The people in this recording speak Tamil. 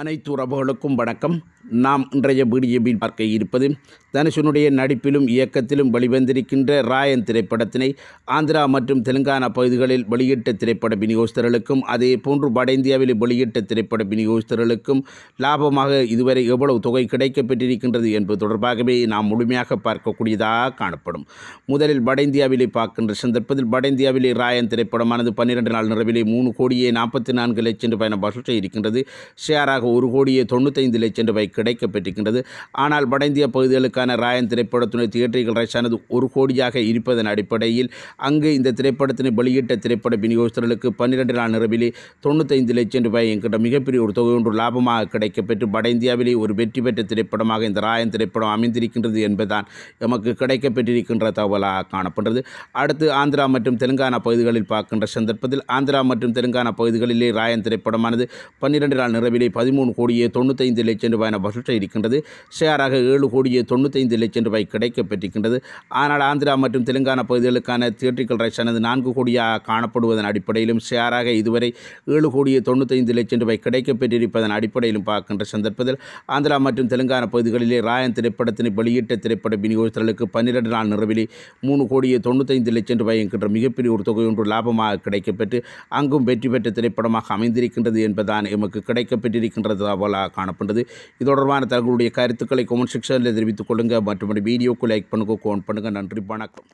அனைத்து உறவுகளுக்கும் வணக்கம் நாம் இன்றைய வீடியோவில் பார்க்க இருப்பது தனுஷனுடைய நடிப்பிலும் இயக்கத்திலும் வெளிவந்திருக்கின்ற ராயன் திரைப்படத்தினை ஆந்திரா மற்றும் தெலுங்கானா பகுதிகளில் வெளியிட்ட திரைப்பட விநியோகஸ்தர்களுக்கும் அதே போன்று வட இந்தியாவில் வெளியிட்ட திரைப்பட விநியோகஸ்தர்களுக்கும் லாபமாக இதுவரை எவ்வளவு தொகை கிடைக்கப்பட்டிருக்கின்றது என்பது தொடர்பாகவே நாம் முழுமையாக பார்க்கக்கூடியதாக காணப்படும் முதலில் வட இந்தியாவிலே பார்க்கின்ற சந்தர்ப்பத்தில் வட இந்தியாவிலே ராயன் திரைப்படமானது பன்னிரண்டு நாள் நிறைவிலே மூணு கோடியே நாற்பத்தி நான்கு லட்சம் ரூபாய் வசூல் இருக்கின்றது ஷேராக கூடுதலாக ஒரு கோடியே தொண்ணூத்தைந்து லட்சம் ரூபாய் கிடைக்கப் பெற்றிருக்கின்றது ஆனால் வட இந்திய பகுதிகளுக்கான ராயன் திரைப்படத்துணை தியேட்டர்கள் ரஷானது ஒரு கோடியாக இருப்பதன் அடிப்படையில் அங்கு இந்த திரைப்படத்தினை வெளியிட்ட திரைப்பட விநியோகஸ்தர்களுக்கு பன்னிரண்டு நாள் நிரம்பிலே தொண்ணூத்தைந்து லட்சம் ரூபாய் என்கின்ற மிகப்பெரிய ஒரு தொகை ஒன்று லாபமாக கிடைக்கப்பெற்று வட இந்தியாவிலே ஒரு வெற்றி பெற்ற திரைப்படமாக இந்த ராயன் திரைப்படம் அமைந்திருக்கின்றது என்பதுதான் எமக்கு கிடைக்கப்பெற்றிருக்கின்ற தகவலாக காணப்படுறது அடுத்து ஆந்திரா மற்றும் தெலுங்கானா பகுதிகளில் பார்க்கின்ற சந்தர்ப்பத்தில் ஆந்திரா மற்றும் தெலுங்கானா பகுதிகளிலே ராயன் திரைப்படமானது பன்னிரண்டு நாள் நிறைவிலே பதிவு பதிமூணு கோடியே தொண்ணூத்தைந்து லட்சம் ரூபாய் என வசூல் இருக்கின்றது ஷேராக ஏழு கோடியே தொண்ணூத்தைந்து லட்சம் ரூபாய் கிடைக்கப்பட்டிருக்கின்றது ஆனால் ஆந்திரா மற்றும் தெலுங்கானா பகுதிகளுக்கான தியேட்டர்கள் ரைஸ் ஆனது நான்கு கோடியாக காணப்படுவதன் அடிப்படையிலும் ஷேராக இதுவரை ஏழு கோடியே தொண்ணூத்தைந்து லட்சம் ரூபாய் கிடைக்கப்பெற்றிருப்பதன் அடிப்படையிலும் பார்க்கின்ற சந்தர்ப்பத்தில் ஆந்திரா மற்றும் தெலுங்கானா பகுதிகளிலே ராயன் திரைப்படத்தினை வெளியிட்ட திரைப்பட விநியோகத்தர்களுக்கு பன்னிரண்டு நாள் நிறவிலே மூணு கோடியே தொண்ணூத்தைந்து லட்சம் ரூபாய் என்கின்ற மிகப்பெரிய ஒரு தொகை ஒன்று லாபமாக கிடைக்கப்பெற்று அங்கும் வெற்றி பெற்ற திரைப்படமாக அமைந்திருக்கின்றது என்பதான் எமக்கு கிடைக்கப்பெற்றிருக்கின்ற இருக்கின்றது போல காணப்படுது இது தொடர்பான தங்களுடைய கருத்துக்களை கொமெண்ட் செக்ஷனில் தெரிவித்துக் கொள்ளுங்கள் மற்றும் வீடியோக்கு லைக் பண்ணுங்கள் கோன் பண்ணுங்கள் நன்றி வணக்கம்